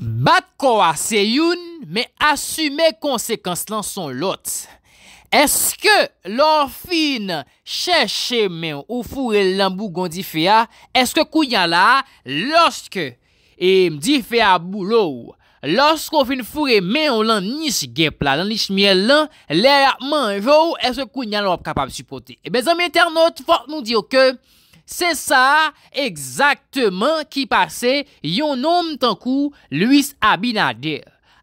Bak kwa se youn, me asume konsekans lan son lot. Eske lor fin chèche men ou fure lan bougon di fea, eske kou nyan la, loske, e mdi fea boulou, loske ou fin fure men ou lan nish gepla, lan nish miel lan, le a manjou, eske kou nyan la wap kapab suprote. E bezan mi internet, fok nou diyo ke, Se sa, ekzaktman ki pase yon nom tan kou Louis Abinader.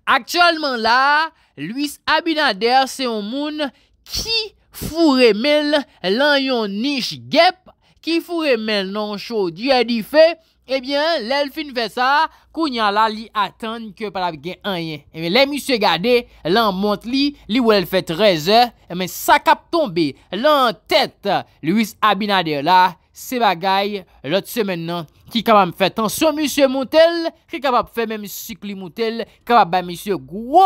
Aksyonman la, Louis Abinader se yon moun ki furemel lan yon nish gep, ki furemel nan chodye di fe, ebyen eh lel fin fe sa, kou nyal la li atan ke pala vi gen anyen. Ebyen eh lel misye gade, lan mont li, li wale fet reze, ebyen eh sa kap tombe, lan tet Louis Abinader la, Se bagay, lot semen nan, ki kabab fè tan son monsye motel, ki kabab fè mèm si kli motel, kabab bè monsye gwo.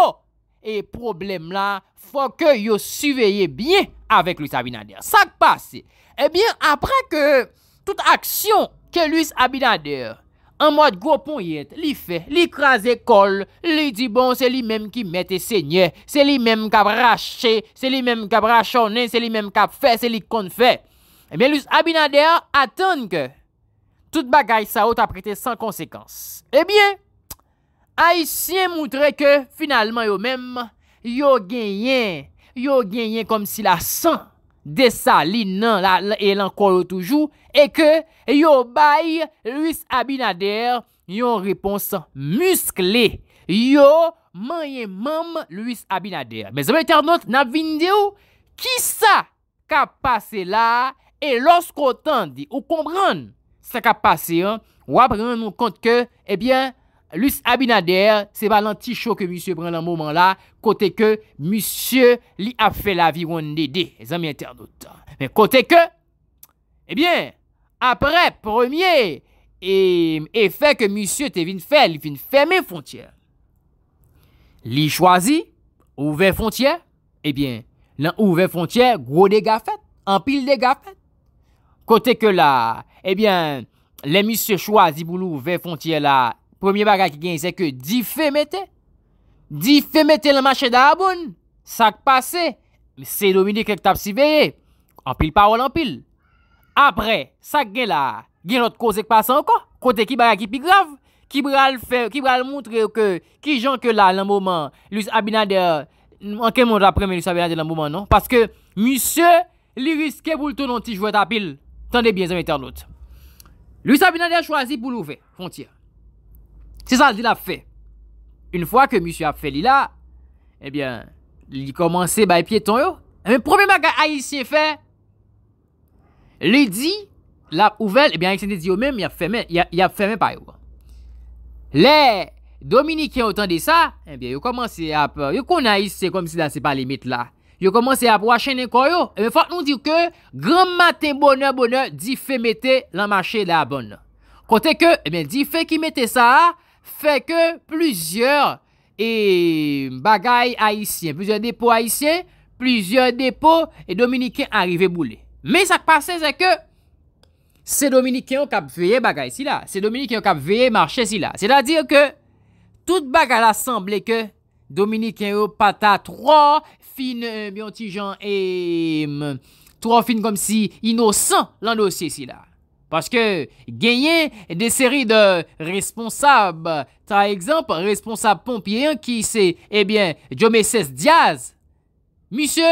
E problem la, fò ke yo suveyè bie avèk Louis Abinader. Sak pasi, e eh bie apre ke tout aksyon ke Louis Abinader, an mwad gwo pon yet, li fè, li krasè kol, li di bon, se li mèm ki mette se nye, se li mèm kab rachè, se li mèm kab rachonè, se li mèm kab fè, se li kon fè. Ebyen eh Louis Abinader aten ke tout bagay sa ou ta prete san konsekans. Ebyen a y siye moutre ke finalman yo menm yo genyen, yo genyen kom si la san de sa li nan la elan kwa yo toujou e ke yo bay Louis Abinader yon reponsan muskle yo menyen menm Louis Abinader. Me zeme eternot nan videou ki sa ka pase la E losk o tan di ou konbran sa ka pase, wapreman moun kont ke, ebyen, eh lus abinader, se valanti chou ke monsie pren nan mouman la, kote ke monsie li ap fe la viwande de, e zan mi enter dotan. Men kote ke, ebyen, eh apre premier, e fe ke monsie te vin fe, li fin feme fontyer. Li chwazi, ouve fontyer, ebyen, eh nan ouve fontyer, gwo de gafet, anpil de gafet, Kote ke la, ebyen, le misye chwa zi boulou ve fontye la, premier baga ki gen, seke di fe mette, di fe mette la machè da aboun, sak pase, se domine krek tap si veye, anpil parol anpil. Apre, sak gen la, gen not kosek pase anko, kote ki baga ki pi grav, ki bral moutre ki jan ke la lan mouman, lus abinade, anke moun apremen lus abinade lan mouman, non? Paseke, misye, li riske boul tou non ti jwet apil, Tande biye zanm eternote. Louis Sabinandè a chwazi pou nou ve, fontye. Se sa di la fe. Un fwa ke monsi ap fe li la, ebyen, li komanse baye pjeton yo. Emen, promen maga a isye fe, li di, la ouvel, ebyen, a yon sènde di yo menm, yon ap fe menm pa yo. Le, Dominikè an tande sa, ebyen, yo komanse ap, yo konan isye kom si la se pa li mit la. yo komanse ap wache nen koryo, e eh men fok nou dir ke, gran maten bonan bonan, di fe mette lan mache la bonan. Kote ke, e eh men di fe ki mette sa, fe ke plujer, e eh, bagay haisyen, plujer depo haisyen, plujer depo, e Dominikien arrive boule. Men sak pase zek ke, se Dominikien kap veye bagay si la, se Dominikien kap veye mache si la. Se la dir ke, tout bagay la semble ke, Dominique pata trois fine euh, bien et hum, trois comme si innocent dans dossier si là. Parce que gagner des séries de responsables, par exemple responsable pompier hein, qui c'est eh bien Jomeses Diaz. Monsieur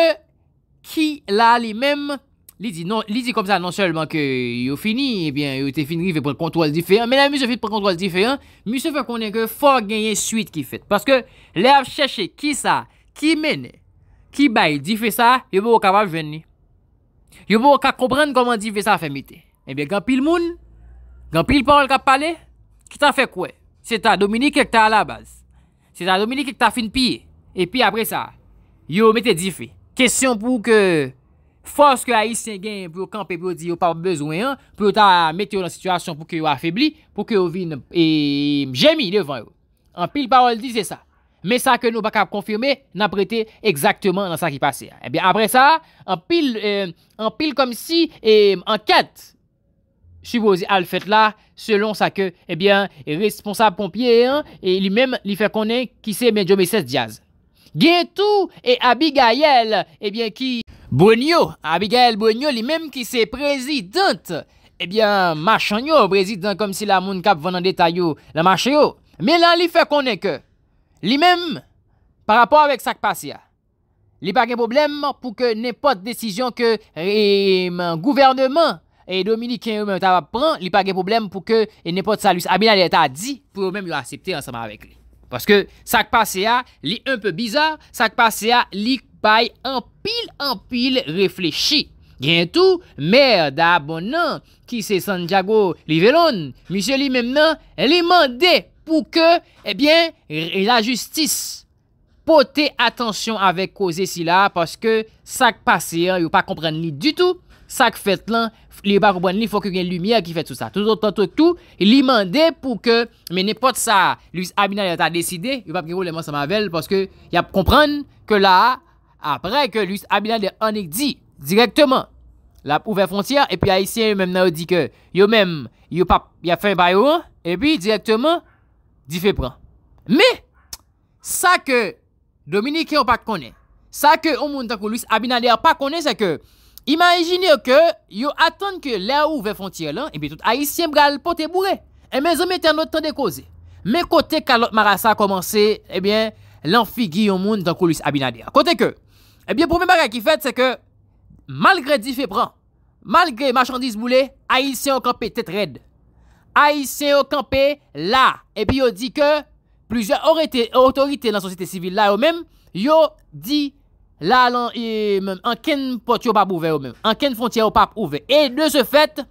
qui l'a lui-même Non, li di kom sa, non selman ke yo fini, ebyen, eh yo te fini rifi pou kontwal difeyan, menè, mi se fit pou kontwal difeyan, mi se fè konen ke fò genyen suite ki fit. Paske, le ap chèche ki sa, ki mène, ki bay, dife sa, yo pou wakab ap jwenni. Yo pou wakab komprenn koman dife sa fèmite. Ebyen, eh gampil moun, gampil pòl kap pale, ki ta fè kwe? Se ta domini kek ta ala baz. Se ta domini kek ta fin piye. E pi apre sa, yo mette dife. Kesyon pou ke... Foske eh euh, a isen gen, pou yo kampe, pou yo di yo pa bezoen, pou yo ta mete yo nan sitwasyon pou ke yo afibli, pou ke yo vin jemi devan yo. An pil parol dise sa. Men sa ke nou baka konfirme, nan prete exakteman nan sa ki pase. Ebyen apre sa, an pil kom si enket, suboze al fet la, selon sa ke, ebyen, eh responsable pompier, e li men li fe konen ki se men jome 16 diaz. Gentou e Abigayel, ebyen eh ki... Brounio, Abigail Brounio, li mèm ki se prezidante, ebyen machanyo, prezidante kom si la moun kap ven an detay yo, la machay yo. Mè nan li fè konen ke, li mèm, par rapport avèk sa k'pase ya, li pake problem pou ke nè pot desisyon ke rèm e, an gouvernement e Dominique Kényou mèm ta pran, li pake problem pou ke e, nè pot salus. Abilade, ta di pou mèm yon asipte ansèman avèk li. Paske sa k'pase ya, li un pè bizar, sa k'pase ya, li konen, pay anpil anpil reflechi, gen tou mer da bon nan, ki se sanjago li velon, misyo li mem nan, li mande pou ke, ebyen, eh la justis pote atensyon avek koze si la, paske sak pasir, yo pa kompren li du tou, sak fet lan, li yo pa kompren li, fok gen lumiye ki fet sou sa, tout tout, tout, tout, tout, li mande pou ke men ne pot sa, luis abina yata deside, yo pa gen pou leman sa mavel, paske ya kompren, ke la, apre ke Louis Abinader anek di, direktman, la ouve frontiya, epi Aisyen menm nan ou di ke, yo menm, yo pap, ya fe bayou, epi direktman, di fe pran. Me, sa ke, Dominique yo pat konen, sa ke ou moun tankou Louis Abinader pat konen, sa ke, imajini yo ke, yo atan ke la ouve frontiya lan, epi tout Aisyen bral pote bourre, e men zomete anot tan de koze. Me kote kalot marasa komanse, epi, l'an figi yon moun tankou Louis Abinader. Kote ke, Ebyen eh pou mè bagay ki fèt, sè ke malgre di fè pran, malgre machandise moulè, Aïsè Ocampè tèt red. Aïsè Ocampè la. Ebyen yo di ke, plouze orète, orète lansosite sivil la yo mèm, yo di la lan, anken pot yo pap ouve yo mèm. Anken frontia yo pap ouve. E de se fèt,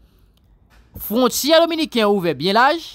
frontia dominikèn ouve, byen laj,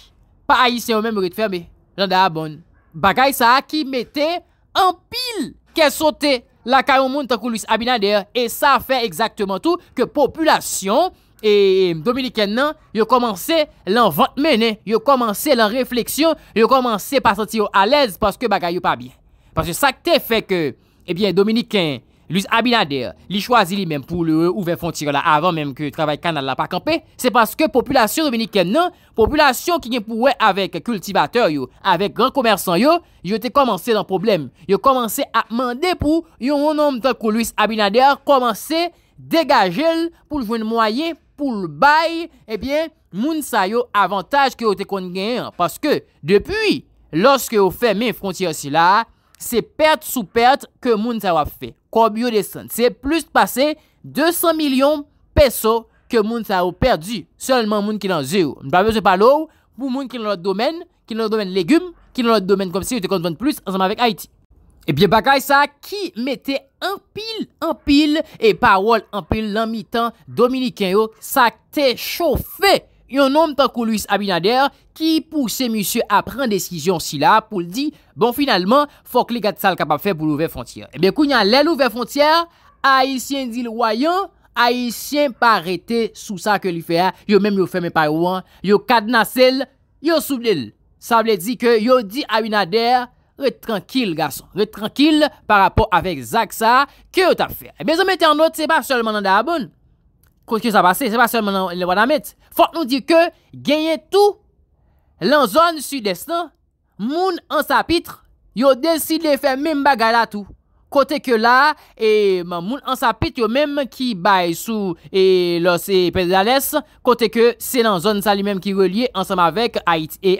pa Aïsè yo mèm ouve tè fermè. Jande a bon. Bagay sa a ki metè an pil kè sote la ka yon moun tankou luis abina der, e sa fe ekzaktman tou, ke populasyon, e Dominikèn nan, yo komanse lan vantmenen, yo komanse lan refleksyon, yo komanse pa soti yo alez, paske bagay yo pa bi. Paske sakte fe ke, ebyen Dominikèn, Louis Abinader li chwazi li menm pou le ouve fontire la avan menm ke travay kanal la pa kampe, se paske populasyon Dominiken nan, populasyon ki gen pou we avèk kultibatèr yo, avèk gran komersan yo, yo te komanse nan problem, yo komanse apman depou, yo moun nom tan ko Louis Abinader komanse degajel pou ljwen mwayen, pou lbay, ebyen eh moun sa yo avantaj ki yo te kon genyen. Paske depuy, loske yo fè men frontire si la, Se perte sou perte ke moun sa wap fe. Kwa biyo de san. Se plus pase 200 milyon peso ke moun sa wap perdi. Seleman moun ki nan zero. Npa veze pa lou pou moun ki nan lote domen. Ki nan lote domen legume. Ki nan lote domen komsi ou te konvan plus anzaman vek Haiti. E biye bakay sa ki mette empil, empil. E pa wol empil nan mi tan Dominikyo. Sa te chofe. Yon nom ta kou Louis Abinader ki pou se misye a pren desijyon si la pou li di, bon finalman, fok li gati sal kapap fe pou l'Ouvert Frontier. Ebe eh kou nyan lè l'Ouvert Frontier, Haitien di l'wayan, Haitien pa rete sou sa ke li fe a, yo mèm yo fèmè pa yon, yo kad nasel, yo soubel. Sa wè di ke yo di Abinader, re trankil garson, re trankil par rapport avek Zak sa, ke yo ta fe. Ebe zon mette anot, se pa solman an da abon. Kote nou di ke genye tou lan zon sud-estan, moun ansapit yo desi de fe mwen bagala tou. Kote ke la, moun ansapit yo menm ki bay sou lors e pez ales, kote ke se lan zon sali menm ki reliye ansam avek Ait e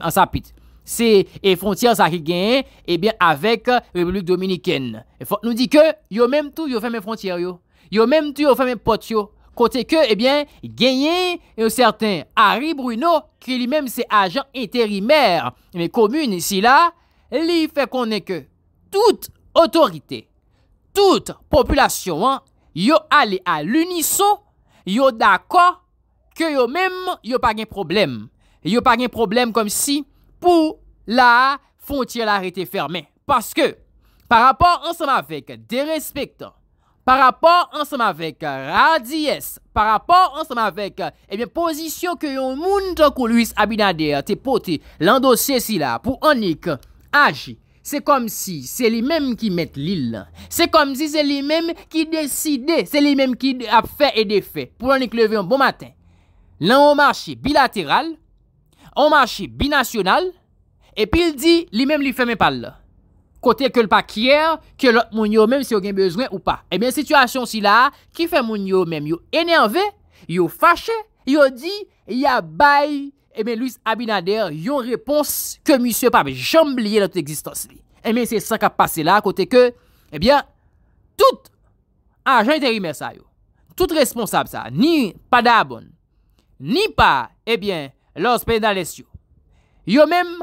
ansapit. Se e frontiyan sa ki genye, ebyen avek Republik Dominikene. Fote nou di ke yo menm tou yo fe mwen frontiyan yo. Yo même tu yo fermé porte yo côté que eh bien gagné un certain Harry Bruno qui lui-même c'est agent intérimaire mais commune ici là, lui fait qu'on est que toute autorité, toute population hein, yo allé à l'unisson, yo d'accord que yo même yo pas de problème. Yo pas de problème comme si pour la frontière a été fermée parce que par rapport ensemble avec des respecteurs, Par rapor ansem avek euh, radies, par rapor ansem avek ebyen euh, eh pozisyon ke yon moun ton kou luis abinade te pote lan dosye si la pou anik aji. Se kom si se li menm ki met li la, se kom si se li menm ki deside, se li menm ki ap fe e defe pou anik leve yon bon maten. Lan yon marchi bilateral, yon marchi binasyonal, epi li di li menm li feme pal la. Kote ke l pa kyer, ke l moun yo mèm se yon gen bezwen ou pa. Emen, eh situasyon si la, ki fè moun yo mèm, yo enervè, yo fache, yo di, ya bay, emen, eh Louis Abinader, yon repons ke misye pa, jamb liye la tout eksistans li. Emen, eh se sa ka pase la, kote ke, emen, tout, a, jen teri mè sa yo, tout responsable sa, ni pa da abon, ni pa, emen, lors pe nalès yo. Yo mèm,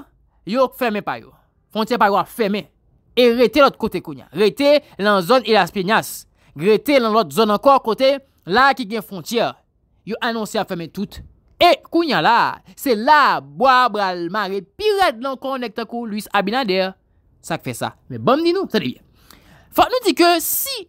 yo fèmè pa yo, kontè pa yo a fèmè. E rete lout kote kounya. Rete lan zon ilaspe nyas. Grete lan lout zon akor kote. La ki gen fontya. Yo anonsi a ferme tout. E kounya la. Se la boabral mare. Pi rete lankon nek tako Louis Abinader. Sak fe sa. Me bom di nou. Sa de bi. Fa nou di ke si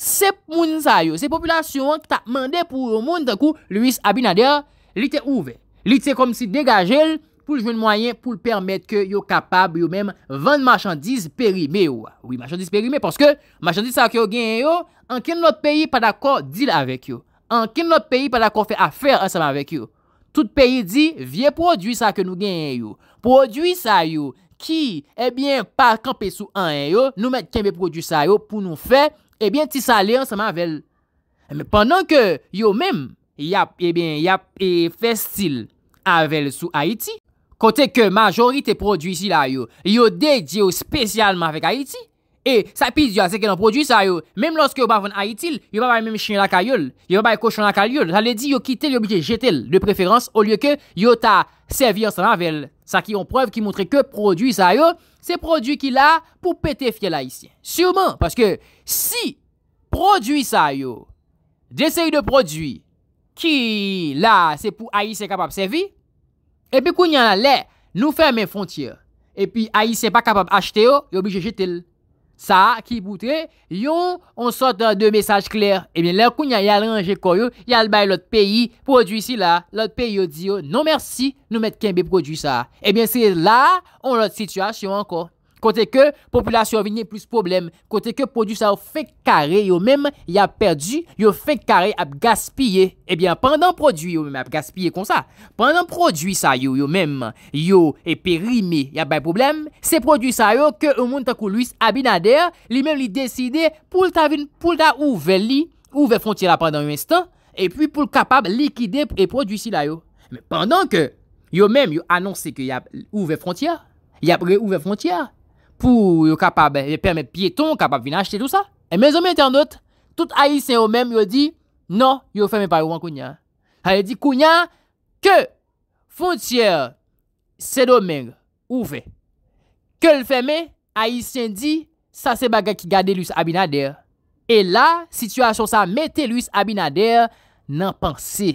sep moun sa yo. Se populasyon ta mande pou moun tako Louis Abinader. Li te ouve. Li te kom si degaje l. pou ljwen mwayen pou lpermet ke yo kapab yo menm vende marchandiz perime yo. Oui, marchandiz perime, porske marchandiz sa ke yo genye yo, anken not peyi pa d'akor dil avek yo. Anken not peyi pa d'akor fe afer anseman vek yo. Tout peyi di, vie prodwi sa ke nou genye yo. Prodwi sa yo, ki, ebyen, eh pa kampe sou anye yo, nou met kembe prodwi sa yo pou nou fe, ebyen, eh ti sale anseman vek eh, yo. Pendan ke yo menm, yap, ebyen, yap, efe stil, avel sou Haiti, Kote ke majorite prodwisi la yo. Yo dedye yo spesyalman fek Haiti. E sa piz yo ase ke nan prodwisi la yo. Mem loske yo bavon Haiti. Yo bavay menm chine la kayol. Yo bavay koshon la kayol. Sa le di yo kite yo biye jetel. De preferans. O liyo ke yo ta servi an san avel. Sa ki yon prev ki montre ke prodwisi la yo. Se prodwisi ki la pou pete fiel Haitien. Siuman. Paske si prodwisi la yo. Desay de prodwisi. Ki la se pou Haitien kapap servi. Epi kounyan la le, nou fermen fontyer. Epi a yi se pa kapab achete yo, yo biche jetel. Sa ki boutre, yon, on sote an de mesaj kler. Ebyen eh la kounyan yal range koryo, yal bay lot peyi, prodwisi la. Lot peyi yo di yo, non mersi, nou met kenbe prodwisa. Ebyen eh se la, on lot situasyon anko. Kote ke populasyon vini e plus problem, kote ke prodwisa yo fek kare yo menm ya perdi, yo fek kare ap gaspye. Ebyen, eh pandan prodwisa yo menm ap gaspye kon sa, pandan prodwisa yo yo menm yo e perimi ya bay problem, se prodwisa yo ke ou moun takou luis abinader, li menm li deside pou lta ouve li, ouve frontiya la pandan yon instant, epi pou lkapab likide e prodwisi la yo. Menm pandan ke yo menm yo anonsi ke yon ouve frontiya, yon ouve frontiya, Pou yon kapab, yon eh, permet piyeton, kapab vin achete tout sa. E men zon men ten anot, tout Aïsien yon men yon di, non, yon fèmen pa yon wang kounyan. Ha yon di kounyan, ke, fontyer, se domen, ouve. Ke l fèmen, Aïsien di, sa se baga ki gade luis abinader. E la, situasyon sa mette luis abinader nan panse.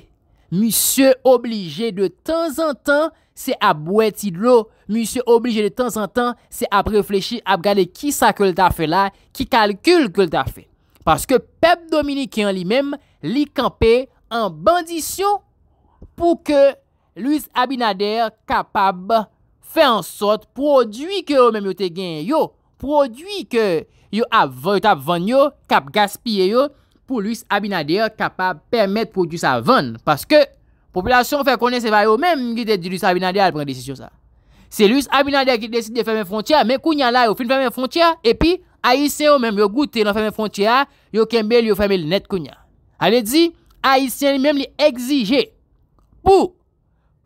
Misyon oblige de tan zan tan, Se ap wetidlo, mi se oblije de tan san tan, se ap reflechi, ap gade ki sa ke lta fe la, ki kalkul ke lta fe. Paske pep Dominikian li mem li kampe an bandisyon pou ke Louis Abinader kapab fe ansot prodwi ke yo menm yo te gen yo, prodwi ke yo ap ven yo, kap gaspye yo, pou Louis Abinader kapab permet prodwi sa ven, paske... Popülasyon fè konen se fè yo mèm ki te di luis abinader al pren desisyon sa. Se luis abinader ki te desisyon de fèmè frontiè, mè kounyan la yo fèmè frontiè, epi, Aïsien yo mèm yo goutè nan fèmè frontiè, yo kembèl yo fèmè lè net kounyan. Alè di, Aïsien yo mèm li egzije pou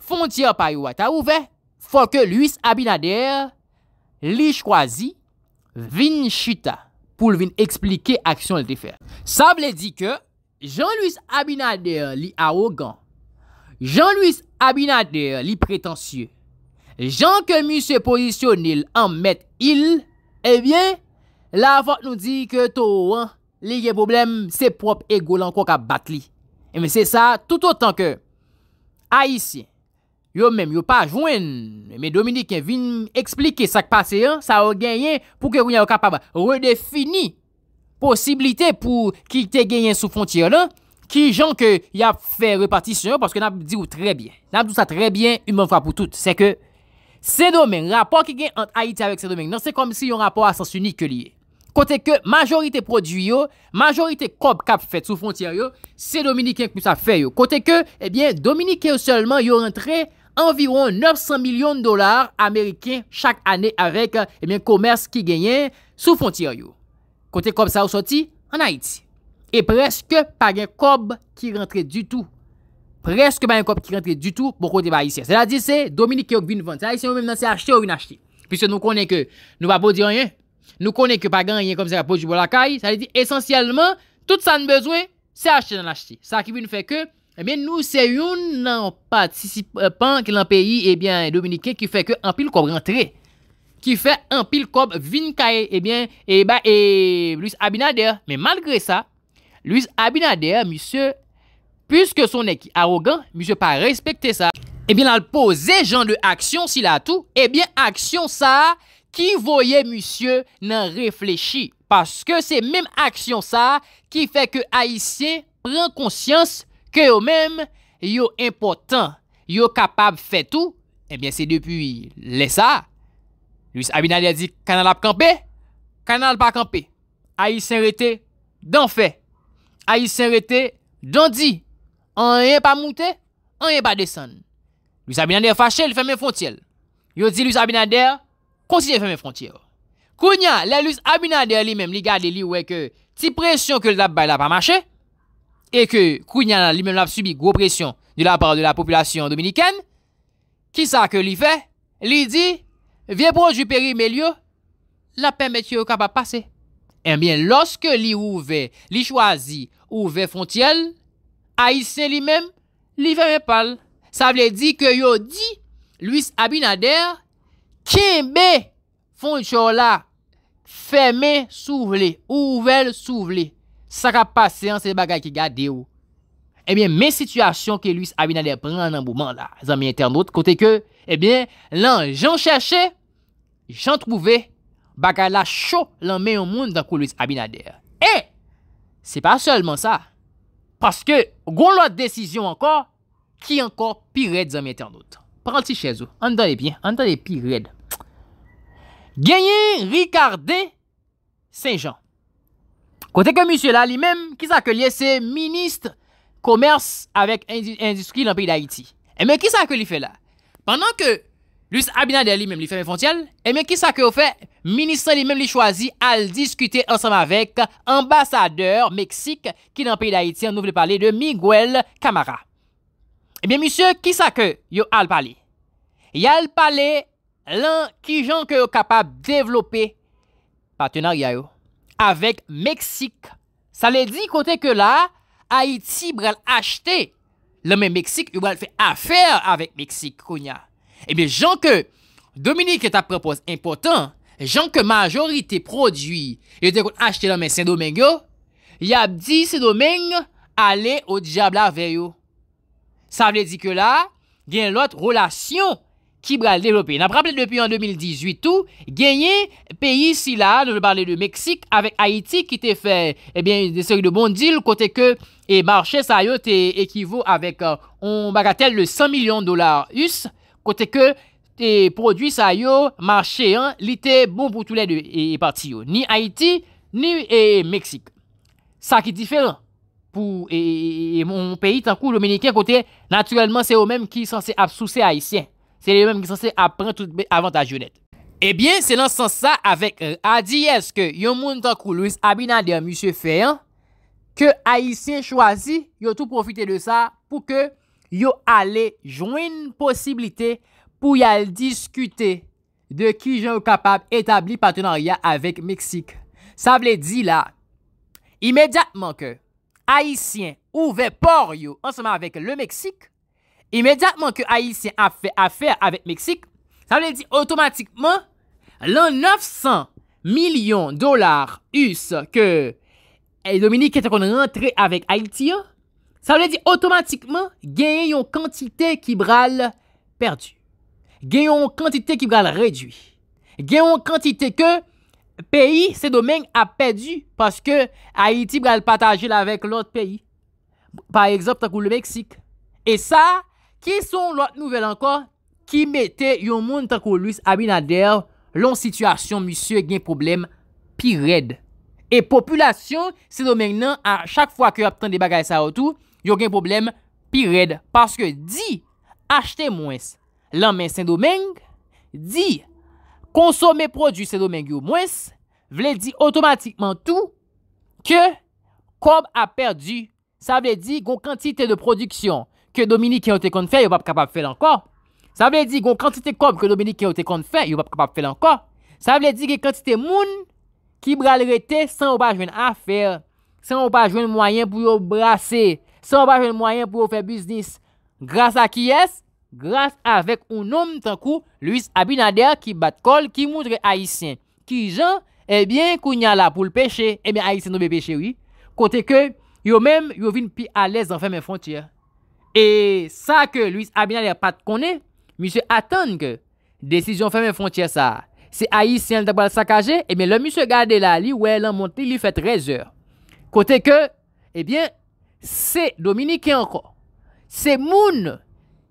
frontiè pa yo wata ouve, fò ke luis abinader li chwazi vin chuta pou vin eksplike aksyon lè te fè. Sab lè di ke, jan luis abinader li arrogant Jean-Louis Abinader, li prétentieux, Jean Kemis se positionne en mette il, eh bien, la vote nou di ke to, li gen problem se prop ego lankon ka bat li. Emen eh se sa, tout autant ke, Aissien, yo men, yo pa jwen, men Dominique vin explike sak pase, sa ou genyen pou ke ou yon kapaba, redefini posibilite pou ki te genyen sou fontire nan, Ki jan ke y ap fe repati se yo, paske nan ap di ou tre bien. Nan ap di ou sa tre bien, non, eh y moun fra pou tout. Se ke, se domen, rapor ki gen an Aiti avek se domen, nan se kom si yon rapor asansuni ke liye. Kote ke, majorite prodjou yo, majorite kob kap fet sou fontye yo, se dominiken kou sa fe yo. Kote ke, ebyen, dominiken ou solman yo rentre, anviron 900 milyon dolar ameriken, chak ane arek, ebyen, komers ki genyen, sou fontye yo. Kote kom sa ou soti, an Aiti. E preske pa gen kob ki rentre du tout. Preske pa gen kob ki rentre du tout. Bon kote ba isi. Se la di se Dominike yonk vin vante. Se la di se yonk mèm nan se achete ou yon achete. Pis se nou konen ke nou pa pou di anyen. Nou konen ke pa gen yonk mèm se pa pou di yonk lakay. Se la di esensyalman. Tout sa nbezouen se achete nan achete. Sa ki vin fè ke. Ebyen nou se yon nan patisipan ki lan peyi. Ebyen Dominike ki fè ke an pil kob rentre. Ki fè an pil kob vin kaye. Ebyen. Ebyen. Ebyen. Ebyen. Ebyen Louis Abinader, monsie, puse ke son ek arrogant, monsie pa respekte sa, ebyen eh al pose jan de aksyon si la tou, ebyen eh aksyon sa, ki voye monsie nan reflechi, paske se menm aksyon sa, ki fe ke Aïsien pren konsyans ke yo menm yo impotant, yo kapab fe tou, ebyen eh se depi lesa, Louis Abinader di, kanal ap kampe, kanal pa kampe, Aïsien rete, dan fe, a yi s'enrette dondi an yi pa moutè, an yi pa desan. Lous Abinader fache, l'fèmè frontyèl. Yo di lous Abinader, konsi l'fèmè frontyèl. Kounia, lè lous Abinader li mèm, li gade li wèk ti presyon ke l'ap bay la pa mache, e ke kounia nan li mèm la subi gwo presyon de la par de la populasyon dominiken, ki sa ke li fè? Li di, vye broj yu peri me li yo, la pèmè ti yo ka pa pase. Enbyen, loske li wè, li chwazi Ouve fon tiyel, a isen li mem, li feme pal. Sa vle di ke yo di, Louis Abinader, kenbe fon yon chou la, feme sou vle, ouvel sou vle. Sa ka pasyen se bagay ki gade yo. Ebyen, men situasyon ke Louis Abinader pren nan mouman la, zan men internot, kote ke, ebyen, lan jen chershe, jen trouve, bagay la chou lan men yon moun dan kou Louis Abinader. E, Se pa solman sa, paske goun lwa de desisyon ankor, ki ankor pi red zanmete anot. Prenl ti chèzou, an dan le pi, an dan le pi red. Ganyen, Ricardé, Saint-Jean. Kote ke musye la li menm, ki sa ke liye se Ministre Komers avèk Industri l'Anpèl d'Haïti. E eh men ki sa ke li fè la? Pendan ke lus Abinadè li menm li fè mè fontyal, e eh men ki sa ke ou fè... Ministran li men li chwazi al diskute ansam avek ambasadeur Meksik ki nan peyi da Haiti an nou vle pale de Miguel Camara. Ebyen, eh monsye, ki sa ke yo al pale? Yal pale lan ki jan ke yo kapab develope patenaryayou avek Meksik. Sa le di kote ke la, Haiti brel achete lamen Meksik yon brel fe afer avek Meksik, kounya. Ebyen, eh jan ke, Dominique, ta propose impotant, Jean que majorité produit, et de qu'on acheté dans mes Saint-Domingue, a dit ce domaine aller au diable avec Ça veut dire que là, il y a une autre relation qui va développer. N'a parlé depuis en 2018 tout, un pays ici là, nous parler de Mexique avec Haïti qui te fait, eh bien, de bons deals, côté que, et marché ça yo équivaut avec, eh, on bagatelle de 100 millions de dollars US, côté que, E prodwis a yo Marche an Li te bon pou tout le de e, e parti yo Ni Haiti Ni e, Meksik Sa ki diferan Pou E, e Mon peyi tankou Dominikien kote Naturelman se yo menm Ki sanse apsouse Haitien Se yo menm ki sanse Aprende tout Avantajounet Ebyen eh se lan san sa Avek euh, Adi eske Yo moun tankou Louis Abinadi An musye fey an Ke Haitien choazi Yo tou profite de sa Pou ke Yo ale Jouen Posibilite pour y discuter de qui j'en capable d'établir partenariat avec Mexique. Ça veut dire là, immédiatement que Haïtien ouvre port ensemble avec le Mexique, immédiatement que Haïtien a fait affaire avec le Mexique, ça veut dire automatiquement, neuf 900 millions de dollars US que Dominique est rentré avec Haïti, ça veut dire automatiquement gagner une quantité qui brale perdue. gen yon kantite ki bral redwi. Gen yon kantite ke peyi se domen ap pedi paske Haiti bral pataje lavek lout peyi. Par egzop takou lou Meksik. E sa, ki son lout nouvel anka ki mette yon moun takou luis abinader loun situasyon misye gen problem pi red. E populasyon se domen nan a chak fwa ke ap tan debakal sa wotou, yo gen problem pi red. Paske di achete mwens. Lanmen Saint-Domingue di, konsome produs Saint-Domingue ou mwes, vle di otomatikman tou ke kob a perdi. Sa vle di, kon kantite de produksyon ke Dominique yon te kon fè, yon pap kapap fè lankor. Sa vle di, kon kantite kob ke Dominique yon te kon fè, yon pap kapap fè lankor. Sa vle di, kon kantite moun ki bral rete san ou pa jwen afer, san ou pa jwen mwayen pou yon brase, san ou pa jwen mwayen pou yon fè biznis, grasa ki est. Graf avek ou nom tankou Louis Abinader ki bat kol Ki moudre Haitien Ki jan, ebyen, eh kou nya la pou l peche Ebyen eh Haitien nou be peche, oui Kote ke, yo men, yo vin pi alèz Dan fèmè fontyè E sa ke Louis Abinader pat konè Mise attend ke Desisyon fèmè fontyè sa Se Haitien dè bal sakajè, ebyen, eh lò mise gade la Li wè lan monti, li fè trezè Kote ke, ebyen Se Dominique enko Se moun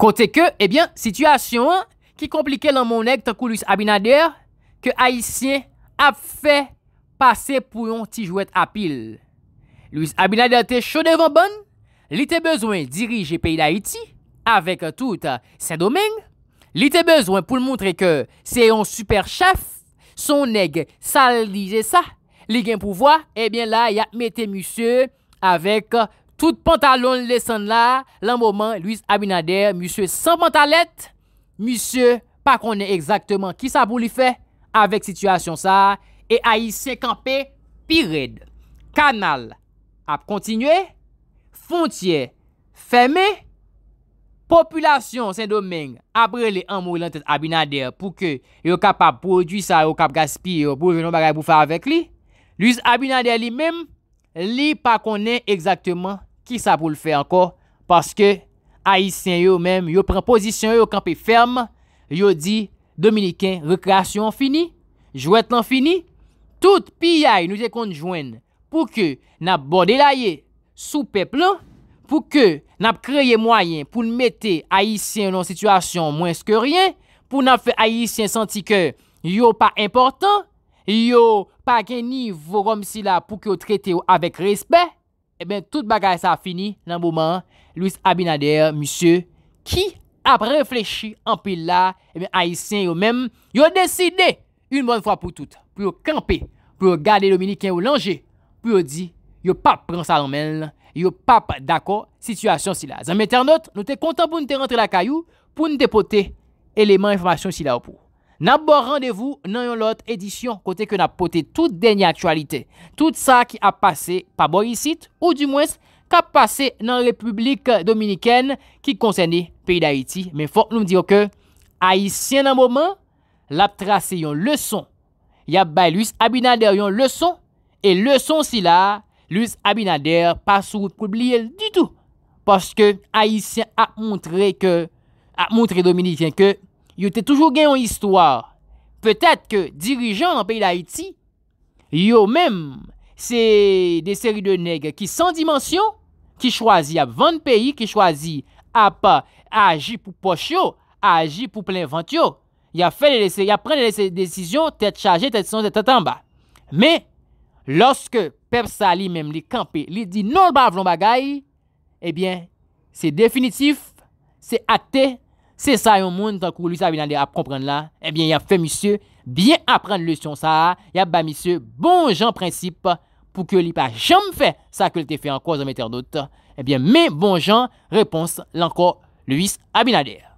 Kote ke, ebyen, sityasyon ki komplike lan moun neg takou Louis Abinader ke Aisyen ap fe pase pou yon ti jwet apil. Louis Abinader te chodevan bon, li te bezwen dirije peyi la iti avek tout sa domen, li te bezwen pou l'montre ke se yon super chef, son neg saldize sa, li gen pou vwa, ebyen la ya mete musye avek moun. tout pantalon lè sèn lè, lè mouman, luis abinader, msè san pantalet, msè pa konè exactement ki sa bou li fè, avèk situasyon sa, e a yi sè kampe, pi red, kanal, ap kontinwe, fontye, feme, populasyon sen domen, apre li an mou lè tè abinader, pou ke yo kap ap produ sa, yo kap gaspi, yo bou venon bagay bou fè avèk li, luis abinader li mèm, li pa konè exactement Ki sa pou l fè anko? Paske, Aisyen yo mèm, yo pren pozisyon, yo kampe ferm, yo di, Dominikèn, rekreasyon fini, jwèt lan fini, tout piyay nou zè konjwen, pou ke, nap bodelaye, sou peplon, pou ke, nap kreye mwayen, pou nmète, Aisyen lò situasyon, mwens ke riyen, pou nap fè Aisyen senti ke, yo pa important, yo pa geni, vò romsila, pou ke yo trete yo avèk respè, E ben, tout bagay sa a fini nan bouman, Louis Abinader, misyo, ki ap reflechi anpil la, e ben, Aissien yo men, yo deside, un bon fwa pou tout, pou yo kampe, pou yo gade Dominikien ou Lange, pou yo di, yo pap pran sa anmen, yo pap dako, situasyon si la. Zanmè ternot, nou te kontan pou nou te rentre la kayou, pou nou te pote, eleman informasyon si la ou pou. nan bon randevou nan yon lot edisyon kote ke nan pote tout denye aktualite. Tout sa ki a pase pa boyisit ou di mwens ka pase nan Republik Dominiken ki konsene peyi da iti. Men fok nou m diyo ke Haitien nan mouman lap trase yon leson. Ya bay luis Abinader yon leson e leson si la luis Abinader pa sou publiel du tou. Poske Haitien ap moutre Dominiken ke yo te toujou gen yon histouar. Petat ke dirijan nan peyi l'Haïti, yo men, se de seri de neg, ki san dimensyon, ki chwazi ap 20 peyi, ki chwazi ap a agi pou pochyo, a agi pou plenventyo, ya pren de desisyon, tet chaje, tet son, tet atamba. Me, loske pep sa li men, li kampe, li di non bavlon bagay, ebyen, eh se definitif, se ate, Se sa yon moun tankou Louis Abinader ap komprende la, ebyen yap fe misye, biye ap pren le syon sa, yap ba misye, bon jan prinsip, pou ke li pa jam fe sa ke lte fe anko zanmeter dot, ebyen me bon jan repons lanko Louis Abinader.